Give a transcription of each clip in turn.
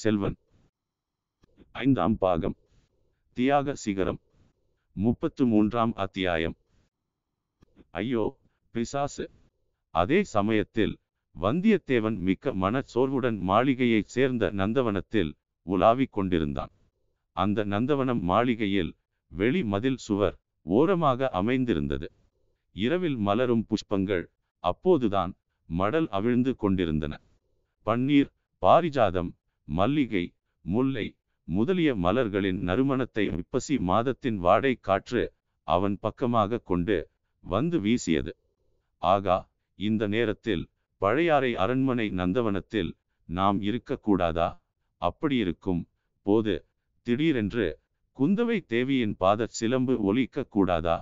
செல்வன் ஐந்தாம் பாகம் தியாக சிகரம் முப்பத்து மூன்றாம் அத்தியாயம் ஐயோ பிசாசு அதே சமயத்தில் வந்தியத்தேவன் மிக்க மன சோர்வுடன் மாளிகையைச் சேர்ந்த நந்தவனத்தில் உலாவிக் கொண்டிருந்தான் அந்த நந்தவனம் மாளிகையில் வெளி மதில் சுவர் ஓரமாக அமைந்திருந்தது இரவில் மலரும் புஷ்பங்கள் அப்போதுதான் மடல் அவிழ்ந்து கொண்டிருந்தன பன்னீர் பாரிஜாதம் மல்லிகை முல்லை முதலிய மலர்களின் நறுமணத்தை விப்பசி மாதத்தின் வாடை காற்று அவன் பக்கமாக கொண்டு வந்து வீசியது ஆகா இந்த நேரத்தில் பழையாறை அரண்மனை நந்தவனத்தில் நாம் இருக்கக்கூடாதா அப்படியிருக்கும் போது திடீரென்று குந்தவை தேவியின் பாத சிலம்பு ஒலிக்க கூடாதா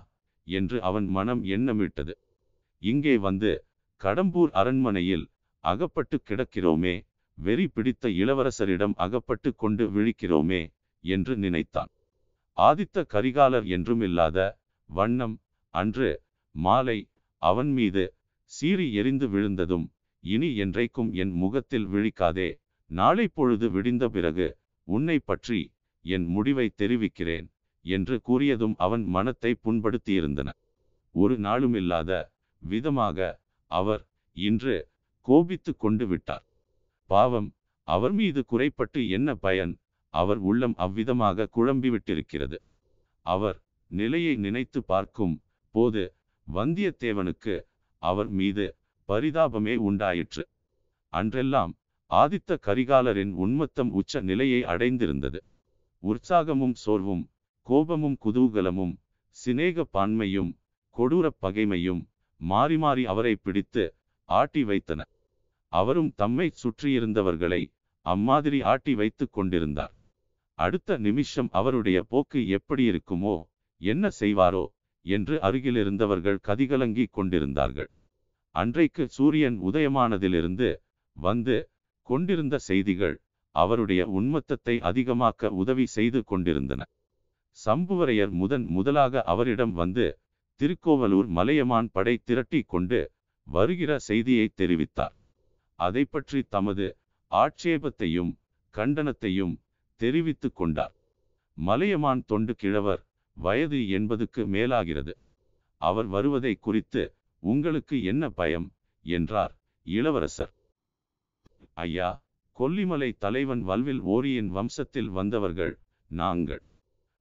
என்று அவன் மனம் எண்ணமிட்டது இங்கே வந்து கடம்பூர் அரண்மனையில் அகப்பட்டு கிடக்கிறோமே வெறி பிடித்த இளவரசரிடம் அகப்பட்டு கொண்டு விழிக்கிறோமே என்று நினைத்தான் ஆதித்த கரிகாலர் என்றுமில்லாத வண்ணம் அன்று மாலை அவன் மீது சீறி எரிந்து விழுந்ததும் இனி என்றைக்கும் என் முகத்தில் விழிக்காதே நாளை பொழுது விடிந்த பிறகு உன்னை பற்றி என் முடிவை தெரிவிக்கிறேன் என்று கூறியதும் அவன் மனத்தை புண்படுத்தியிருந்தன ஒரு நாளுமில்லாத விதமாக அவர் இன்று கோபித்து கொண்டு விட்டார் பாவம் அவர் மீது குறைப்பட்டு என்ன பயன் அவர் உள்ளம் அவ்விதமாக குழம்பிவிட்டிருக்கிறது அவர் நிலையை நினைத்து பார்க்கும் போது வந்தியத்தேவனுக்கு அவர் மீது பரிதாபமே உண்டாயிற்று அன்றெல்லாம் ஆதித்த கரிகாலரின் உன்மத்தம் உச்ச நிலையை அடைந்திருந்தது உற்சாகமும் சோர்வும் கோபமும் குதூகலமும் சிநேக பான்மையும் கொடூரப் பகைமையும் மாறி மாறி அவரை பிடித்து ஆட்டி வைத்தன அவரும் தம்மை சுற்றியிருந்தவர்களை அம்மாதிரி ஆட்டி வைத்து கொண்டிருந்தார் அடுத்த நிமிஷம் அவருடைய போக்கு எப்படி இருக்குமோ என்ன செய்வாரோ என்று அருகிலிருந்தவர்கள் கதிகலங்கிக் கொண்டிருந்தார்கள் அன்றைக்கு சூரியன் உதயமானதிலிருந்து வந்து கொண்டிருந்த செய்திகள் அவருடைய உன்மத்தத்தை அதிகமாக்க உதவி செய்து கொண்டிருந்தன சம்புவரையர் முதன் முதலாக அவரிடம் வந்து திருக்கோவலூர் மலையமான் படை திரட்டி கொண்டு வருகிற செய்தியை தெரிவித்தார் அதை பற்றி தமது ஆட்சேபத்தையும் கண்டனத்தையும் தெரிவித்து கொண்டார் மலையமான் தொண்டு கிழவர் வயது என்பதுக்கு மேலாகிறது அவர் வருவதை குறித்து உங்களுக்கு என்ன பயம் என்றார் இளவரசர் ஐயா கொல்லிமலை தலைவன் வல்வில் ஓரியின் வம்சத்தில் வந்தவர்கள் நாங்கள்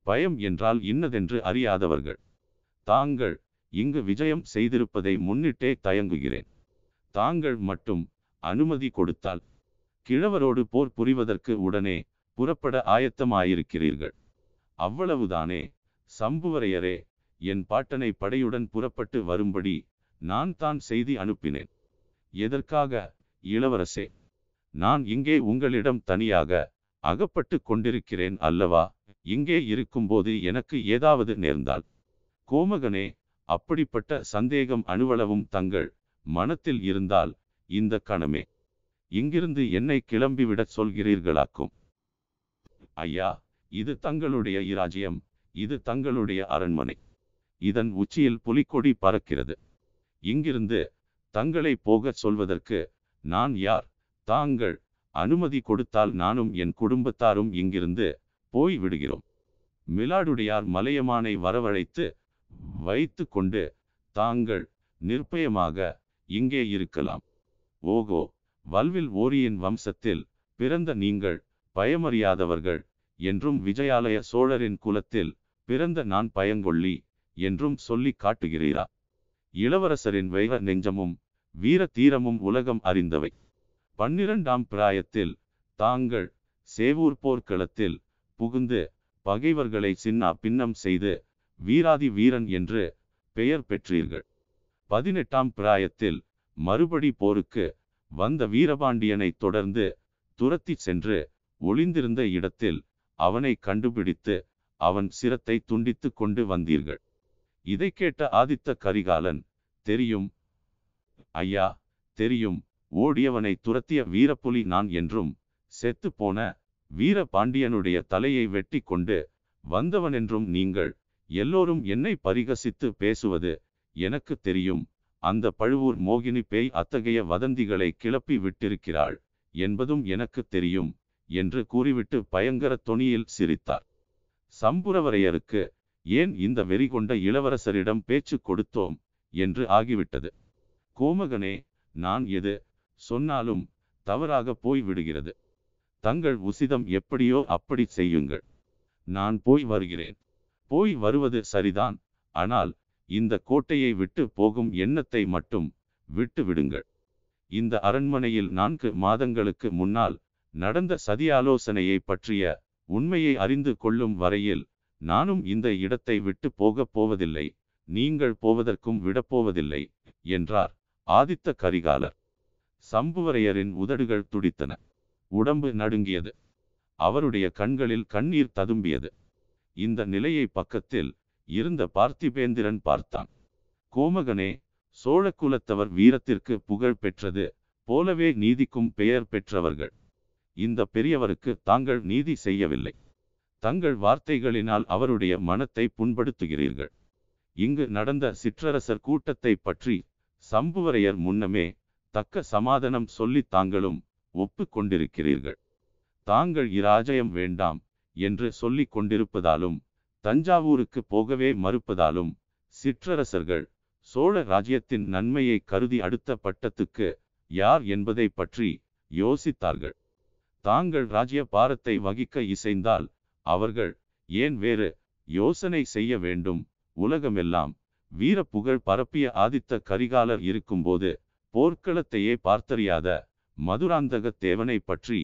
பயம் என்றால் இன்னதென்று அறியாதவர்கள் தாங்கள் இங்கு விஜயம் செய்திருப்பதை முன்னிட்டே தயங்குகிறேன் தாங்கள் மட்டும் அனுமதி கொடுத்தால் கிழவரோடு போர் புரிவதற்கு உடனே புறப்பட ஆயத்தமாயிருக்கிறீர்கள் அவ்வளவுதானே சம்புவரையரே என் பாட்டனை படையுடன் புறப்பட்டு வரும்படி நான் தான் செய்தி அனுப்பினேன் எதற்காக இளவரசே நான் இங்கே உங்களிடம் தனியாக அகப்பட்டு கொண்டிருக்கிறேன் அல்லவா இங்கே இருக்கும்போது எனக்கு ஏதாவது நேர்ந்தால் கோமகனே அப்படிப்பட்ட சந்தேகம் அணுவளவும் தங்கள் மனத்தில் இருந்தால் இந்த கணமே இங்கிருந்து என்னை கிளம்பிவிடச் சொல்கிறீர்களாக்கும் ஐயா இது தங்களுடைய இராஜ்யம் இது தங்களுடைய அரண்மனை இதன் உச்சியில் புலிக்கொடி பறக்கிறது இங்கிருந்து தங்களை போகச் சொல்வதற்கு நான் யார் தாங்கள் அனுமதி கொடுத்தால் நானும் என் குடும்பத்தாரும் இங்கிருந்து போய் விடுகிறோம் மிலாடுடையார் மலையமானை வரவழைத்து வைத்து கொண்டு தாங்கள் நிர்பயமாக இங்கே இருக்கலாம் ஓகோ வல்வில் ஓரியின் வம்சத்தில் பிறந்த நீங்கள் பயமறியாதவர்கள் என்றும் விஜயாலய சோழரின் குலத்தில் பிறந்த நான் பயங்கொள்ளி என்றும் சொல்லி காட்டுகிறீரா இளவரசரின் வைர நெஞ்சமும் வீர தீரமும் உலகம் அறிந்தவை பன்னிரண்டாம் பிராயத்தில் தாங்கள் சேவூர் போர்க்களத்தில் புகுந்து பகைவர்களை சின்னா பின்னம் செய்து வீராதி வீரன் என்று பெயர் பெற்றீர்கள் பதினெட்டாம் பிராயத்தில் மறுபடி போருக்கு வந்த வீரபாண்டியனை தொடர்ந்து துரத்தி சென்று ஒளிந்திருந்த இடத்தில் அவனை கண்டுபிடித்து அவன் சிரத்தை துண்டித்து கொண்டு வந்தீர்கள் இதை கேட்ட ஆதித்த கரிகாலன் தெரியும் ஐயா தெரியும் ஓடியவனை துரத்திய வீரப்புலி நான் என்றும் செத்துப்போன வீர பாண்டியனுடைய தலையை வெட்டி கொண்டு வந்தவனென்றும் நீங்கள் எல்லோரும் என்னை பரிகசித்து பேசுவது எனக்கு தெரியும் அந்த பழுவூர் மோகினி பேய் அத்தகைய வதந்திகளை கிளப்பி விட்டிருக்கிறாள் என்பதும் எனக்கு தெரியும் என்று கூறிவிட்டு பயங்கர தொனியில் சிரித்தார் சம்புரவரையருக்கு ஏன் இந்த வெறி கொண்ட இளவரசரிடம் பேச்சு கொடுத்தோம் என்று ஆகிவிட்டது கோமகனே நான் எது சொன்னாலும் தவறாக போய் விடுகிறது தங்கள் உசிதம் எப்படியோ அப்படி செய்யுங்கள் நான் போய் வருகிறேன் போய் வருவது சரிதான் ஆனால் இந்த கோட்டையை விட்டு போகும் எண்ணத்தை மட்டும் விட்டு விடுங்கள் இந்த அரண்மனையில் நான்கு மாதங்களுக்கு முன்னால் நடந்த சதியாலோசனையை பற்றிய உண்மையை அறிந்து கொள்ளும் வரையில் நானும் இந்த இடத்தை விட்டு போகப் போவதில்லை நீங்கள் போவதற்கும் விடப்போவதில்லை என்றார் ஆதித்த கரிகாலர் சம்புவரையரின் உதடுகள் துடித்தன உடம்பு நடுங்கியது அவருடைய கண்களில் கண்ணீர் ததும்பியது இந்த நிலையை பக்கத்தில் இருந்த பார்த்திபேந்திரன் பார்த்தான் கோமகனே சோழக்குலத்தவர் வீரத்திற்கு புகழ் பெற்றது போலவே நீதிக்கும் பெயர் பெற்றவர்கள் இந்த பெரியவருக்கு தாங்கள் நீதி செய்யவில்லை தங்கள் வார்த்தைகளினால் அவருடைய மனத்தை புண்படுத்துகிறீர்கள் இங்கு நடந்த சிற்றரசர் கூட்டத்தை பற்றி சம்புவரையர் முன்னமே தக்க சமாதானம் சொல்லி தாங்களும் ஒப்பு கொண்டிருக்கிறீர்கள் தாங்கள் இராஜயம் வேண்டாம் என்று சொல்லிக் கொண்டிருப்பதாலும் தஞ்சாவூருக்கு போகவே மறுப்பதாலும் சிற்றரசர்கள் சோழ ராஜ்யத்தின் நன்மையை கருதி அடுத்த பட்டத்துக்கு யார் என்பதை பற்றி யோசித்தார்கள் தாங்கள் ராஜ்ய பாரத்தை வகிக்க இசைந்தால் அவர்கள் ஏன் வேறு யோசனை செய்ய வேண்டும் உலகமெல்லாம் வீர புகழ் பரப்பிய ஆதித்த கரிகாலர் இருக்கும்போது போர்க்களத்தையே பார்த்தறியாத மதுராந்தக தேவனை பற்றி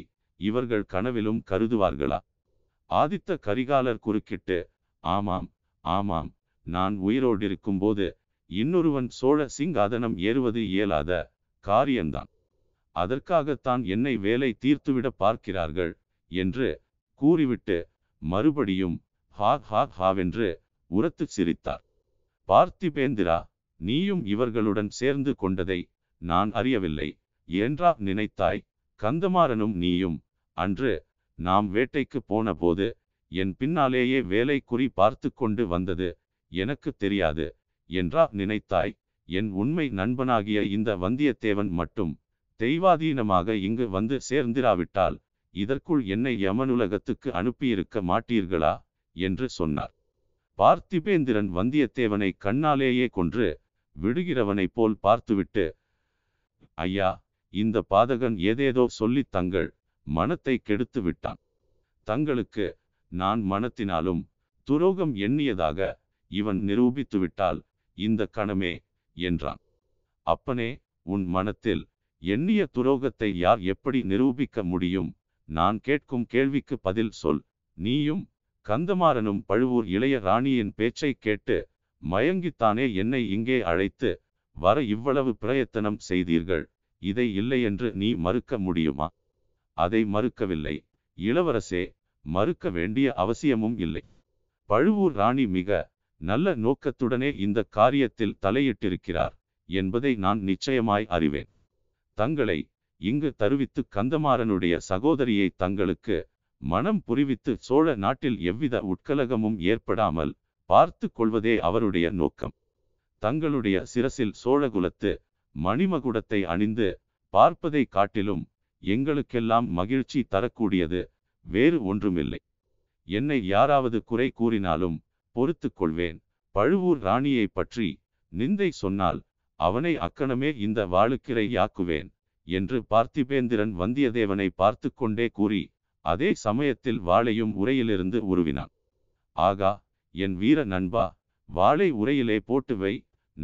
இவர்கள் கனவிலும் கருதுவார்களா ஆதித்த கரிகாலர் குறுக்கிட்டு ஆமாம் ஆமாம் நான் உயிரோடிருக்கும்போது இன்னொருவன் சோழ சிங்காதனம் ஏறுவது இயலாத காரியந்தான் அதற்காகத்தான் என்னை வேலை தீர்த்துவிட பார்க்கிறார்கள் என்று கூறிவிட்டு மறுபடியும் ஹா ஹா ஹாவென்று உரத்து சிரித்தார் பார்த்திபேந்திரா நீயும் இவர்களுடன் சேர்ந்து கொண்டதை நான் அறியவில்லை என்றா நினைத்தாய் கந்தமாறனும் நீயும் அன்று நாம் வேட்டைக்கு போனபோது என் பின்னாலேயே வேலை குறி பார்த்து கொண்டு வந்தது எனக்கு தெரியாது என்றா நினைத்தாய் என் உண்மை நண்பனாகிய இந்த வந்தியத்தேவன் மட்டும் தெய்வாதீனமாக இங்கு வந்து சேர்ந்திராவிட்டால் இதற்குள் என்னை யமனுலகத்துக்கு அனுப்பியிருக்க மாட்டீர்களா என்று சொன்னார் பார்த்திபேந்திரன் வந்தியத்தேவனை கண்ணாலேயே கொன்று விடுகிறவனைப் போல் பார்த்துவிட்டு ஐயா இந்த பாதகன் ஏதேதோ சொல்லி தங்கள் மனத்தை கெடுத்து விட்டான் தங்களுக்கு நான் மனத்தினாலும் துரோகம் எண்ணியதாக இவன் நிரூபித்துவிட்டால் இந்த கணமே என்றான் அப்பனே உன் மனத்தில் எண்ணிய துரோகத்தை யார் எப்படி நிரூபிக்க முடியும் நான் கேட்கும் கேள்விக்கு பதில் சொல் நீயும் கந்தமாறனும் பழுவூர் இளைய ராணியின் பேச்சை கேட்டு மயங்கித்தானே என்னை இங்கே அழைத்து வர இவ்வளவு பிரயத்தனம் செய்தீர்கள் இதை இல்லை என்று நீ மறுக்க முடியுமா அதை மறுக்கவில்லை இளவரசே மறுக்க வேண்டிய அவசியமும் இல்லை பழுவூர் ராணி மிக நல்ல நோக்கத்துடனே இந்த காரியத்தில் தலையிட்டிருக்கிறார் என்பதை நான் நிச்சயமாய் அறிவேன் தங்களை இங்கு தருவித்து கந்தமாறனுடைய சகோதரியை தங்களுக்கு மனம் புரிவித்து சோழ நாட்டில் எவ்வித உட்கலகமும் ஏற்படாமல் பார்த்து கொள்வதே அவருடைய நோக்கம் தங்களுடைய சிரசில் சோழகுலத்து மணிமகுடத்தை அணிந்து பார்ப்பதை காட்டிலும் எங்களுக்கெல்லாம் மகிழ்ச்சி தரக்கூடியது வேறு ஒன்றுமில்லை என்னை யாராவது குறை கூறினாலும் பொறுத்து கொள்வேன் பழுவூர் ராணியை பற்றி நிந்தை சொன்னால் அவனை அக்கணமே இந்த வாழுக்கிரை யாக்குவேன் என்று பார்த்திபேந்திரன் வந்தியத்தேவனை பார்த்து கொண்டே கூறி அதே சமயத்தில் வாளையும் உரையிலிருந்து உருவினான் ஆகா என் வீர நண்பா வாளை உரையிலே போட்டு வை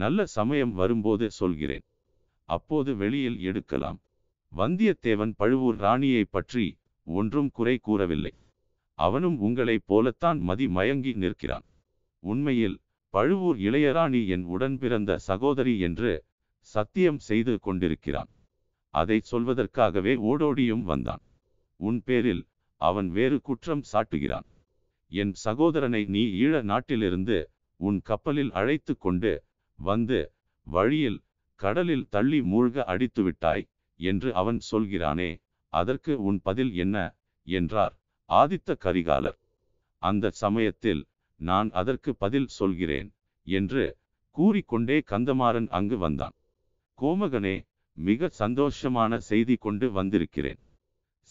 நல்ல சமயம் வரும்போது சொல்கிறேன் அப்போது வெளியில் எடுக்கலாம் வந்தியத்தேவன் பழுவூர் ராணியை பற்றி ஒன்றும் குறை கூறவில்லை அவனும் உங்களைப் போலத்தான் மதி மயங்கி நிற்கிறான் உண்மையில் பழுவூர் இளையராணி என் உடன் பிறந்த சகோதரி என்று சத்தியம் செய்து கொண்டிருக்கிறான் அதை சொல்வதற்காகவே ஓடோடியும் வந்தான் உன் பேரில் அவன் வேறு குற்றம் சாட்டுகிறான் என் சகோதரனை நீ ஈழ நாட்டிலிருந்து உன் கப்பலில் அழைத்து கொண்டு வந்து வழியில் கடலில் தள்ளி மூழ்க அடித்துவிட்டாய் என்று அவன் சொல்கிறானே அதற்கு உன் பதில் என்ன என்றார் ஆதித்த கரிகாலர் அந்த சமயத்தில் நான் அதற்கு பதில் சொல்கிறேன் என்று கூறிக்கொண்டே கந்தமாறன் அங்கு வந்தான் கோமகனே மிக சந்தோஷமான செய்தி கொண்டு வந்திருக்கிறேன்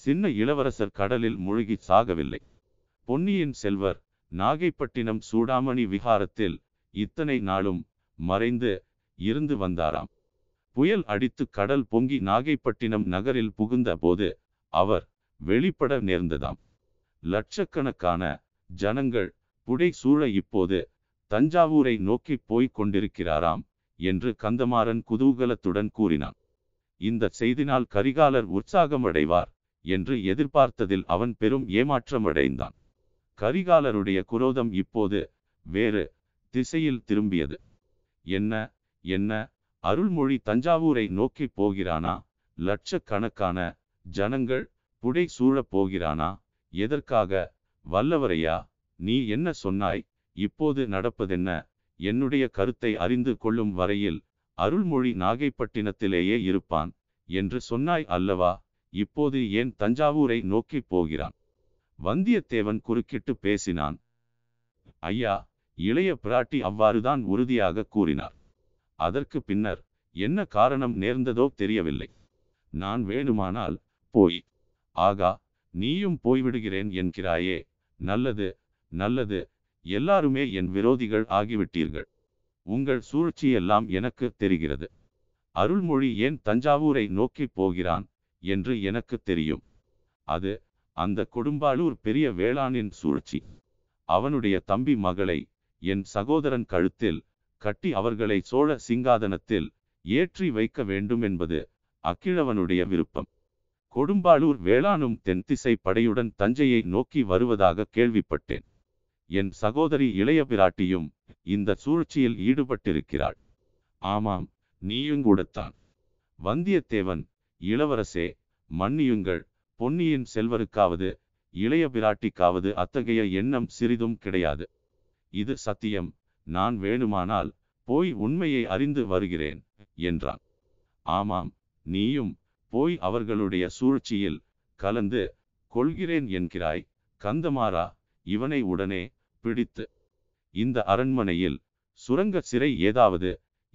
சின்ன இளவரசர் கடலில் முழுகி சாகவில்லை பொன்னியின் செல்வர் நாகைப்பட்டினம் சூடாமணி விகாரத்தில் இத்தனை நாளும் மறைந்து இருந்து வந்தாராம் புயல் அடித்து கடல் பொங்கி நாகைப்பட்டினம் நகரில் புகுந்த போது அவர் வெளிப்பட நேர்ந்ததாம் லட்சக்கணக்கான ஜனங்கள் புடை சூழ இப்போது தஞ்சாவூரை நோக்கி போய்க் கொண்டிருக்கிறாராம் என்று கந்தமாறன் குதூகலத்துடன் கூறினான் இந்த செய்தினால் கரிகாலர் உற்சாகமடைவார் என்று எதிர்பார்த்ததில் அவன் பெரும் ஏமாற்றமடைந்தான் கரிகாலருடைய குரோதம் இப்போது வேறு திசையில் திரும்பியது என்ன என்ன அருள்மொழி தஞ்சாவூரை நோக்கி போகிறானா லட்சக்கணக்கான ஜனங்கள் புடை சூழப் போகிறானா எதற்காக வல்லவரையா நீ என்ன சொன்னாய் இப்போது நடப்பதென்ன என்னுடைய கருத்தை அறிந்து கொள்ளும் வரையில் அருள்மொழி நாகைப்பட்டினத்திலேயே இருப்பான் என்று சொன்னாய் அல்லவா இப்போது ஏன் தஞ்சாவூரை நோக்கி போகிறான் வந்தியத்தேவன் குறுக்கிட்டு பேசினான் ஐயா இளைய பிராட்டி அவ்வாறுதான் உறுதியாக கூறினார் அதற்கு பின்னர் என்ன காரணம் நேர்ந்ததோ தெரியவில்லை நான் வேணுமானால் போய் ஆகா நீயும் போய்விடுகிறேன் என்கிறாயே நல்லது நல்லது எல்லாருமே என் விரோதிகள் ஆகிவிட்டீர்கள் உங்கள் சூழ்ச்சியெல்லாம் எனக்கு தெரிகிறது அருள்மொழி ஏன் தஞ்சாவூரை நோக்கி போகிறான் என்று எனக்கு தெரியும் அது அந்த கொடும்பாளூர் பெரிய வேளாணின் சூழ்ச்சி அவனுடைய தம்பி மகளை என் சகோதரன் கழுத்தில் கட்டி அவர்களை சோழ சிங்காதனத்தில் ஏற்றி வைக்க வேண்டும் என்பது அக்கிழவனுடைய விருப்பம் கொடும்பாளூர் வேளாணும் தென் திசை படையுடன் தஞ்சையை நோக்கி வருவதாக கேள்விப்பட்டேன் என் சகோதரி இளைய பிராட்டியும் இந்த சூழ்ச்சியில் ஈடுபட்டிருக்கிறாள் ஆமாம் நீயும் கூடத்தான் வந்தியத்தேவன் இளவரசே மன்னியுங்கள் பொன்னியின் செல்வருக்காவது இளைய பிராட்டிக்காவது அத்தகைய எண்ணம் சிறிதும் கிடையாது இது சத்தியம் நான் வேணுமானால் போய் உண்மையை அறிந்து வருகிறேன் என்றான் ஆமாம் நீயும் போய் அவர்களுடைய சூழ்ச்சியில் கலந்து கொள்கிறேன் என்கிறாய் கந்தமாரா இவனை உடனே பிடித்து இந்த அரண்மனையில் சுரங்க சிறை ஏதாவது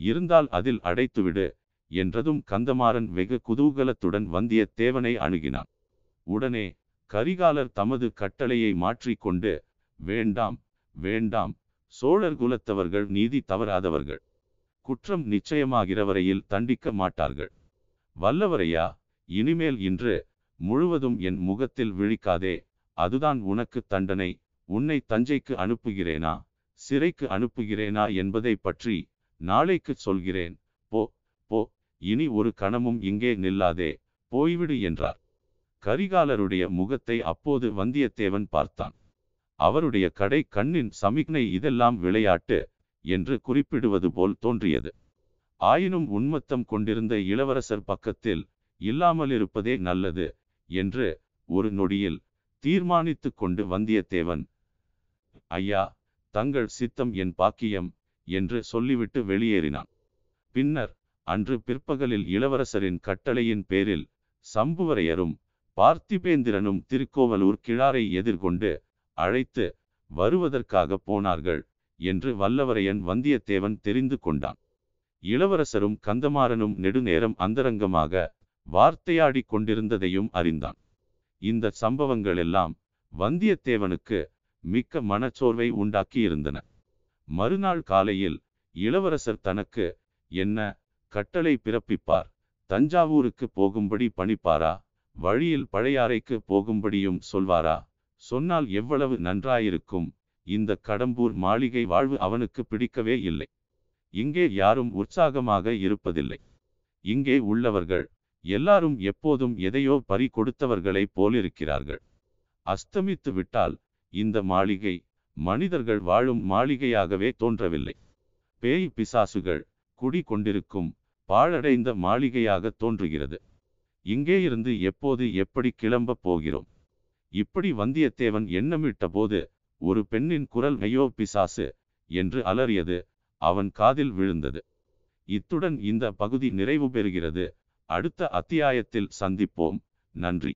இருந்தால் அதில் அடைத்துவிடு என்றதும் கந்தமாறன் வெகு குதூகலத்துடன் வந்திய தேவனை அணுகினான் உடனே கரிகாலர் தமது கட்டளையை மாற்றிக்கொண்டு வேண்டாம் வேண்டாம் சோழர் குலத்தவர்கள் நீதி தவறாதவர்கள் குற்றம் நிச்சயமாகிற வரையில் தண்டிக்க மாட்டார்கள் வல்லவரையா இனிமேல் இன்று முழுவதும் என் முகத்தில் விழிக்காதே அதுதான் உனக்கு தண்டனை உன்னை தஞ்சைக்கு அனுப்புகிறேனா சிறைக்கு அனுப்புகிறேனா என்பதை பற்றி நாளைக்கு சொல்கிறேன் போ போ இனி ஒரு கணமும் இங்கே நில்லாதே போய்விடு என்றார் கரிகாலருடைய முகத்தை அப்போது வந்தியத்தேவன் பார்த்தான் அவருடைய கடை கண்ணின் சமிக்னை இதெல்லாம் விளையாட்டு என்று குறிப்பிடுவது போல் தோன்றியது ஆயினும் உன்மத்தம் கொண்டிருந்த இளவரசர் பக்கத்தில் இல்லாமலிருப்பதே நல்லது என்று ஒரு நொடியில் தீர்மானித்து கொண்டு வந்தியத்தேவன் ஐயா தங்கள் சித்தம் என் பாக்கியம் என்று சொல்லிவிட்டு வெளியேறினான் பின்னர் அன்று பிற்பகலில் இளவரசரின் கட்டளையின் பேரில் சம்புவரையரும் பார்த்திபேந்திரனும் திருக்கோவலூர் கிழாரை எதிர்கொண்டு அழைத்து வருவதற்காக போனார்கள் என்று வல்லவரையன் வந்தியத்தேவன் தெரிந்து கொண்டான் இளவரசரும் கந்தமாறனும் நெடுநேரம் அந்தரங்கமாக வார்த்தையாடி கொண்டிருந்ததையும் அறிந்தான் இந்த சம்பவங்களெல்லாம் வந்தியத்தேவனுக்கு மிக்க மனச்சோர்வை உண்டாக்கியிருந்தன மறுநாள் காலையில் இளவரசர் தனக்கு என்ன கட்டளை பிறப்பிப்பார் தஞ்சாவூருக்கு போகும்படி பணிப்பாரா வழியில் பழையாறைக்கு போகும்படியும் சொல்வாரா சொன்னால் எவ்வளவு நன்றாயிருக்கும் இந்த கடம்பூர் மாளிகை வாழ்வு அவனுக்கு பிடிக்கவே இல்லை இங்கே யாரும் உற்சாகமாக இருப்பதில்லை இங்கே உள்ளவர்கள் எல்லாரும் எப்போதும் எதையோ பறி கொடுத்தவர்களைப் போலிருக்கிறார்கள் அஸ்தமித்து விட்டால் இந்த மாளிகை மனிதர்கள் வாழும் மாளிகையாகவே தோன்றவில்லை பேய் பிசாசுகள் குடி கொண்டிருக்கும் பாழடைந்த மாளிகையாக தோன்றுகிறது இங்கே இருந்து எப்போது எப்படி கிளம்பப் போகிறோம் இப்படி வந்தியத்தேவன் போது ஒரு பெண்ணின் குரல் ஐயோ பிசாசு என்று அலறியது அவன் காதில் விழுந்தது இத்துடன் இந்த பகுதி நிறைவு பெறுகிறது அடுத்த அத்தியாயத்தில் சந்திப்போம் நன்றி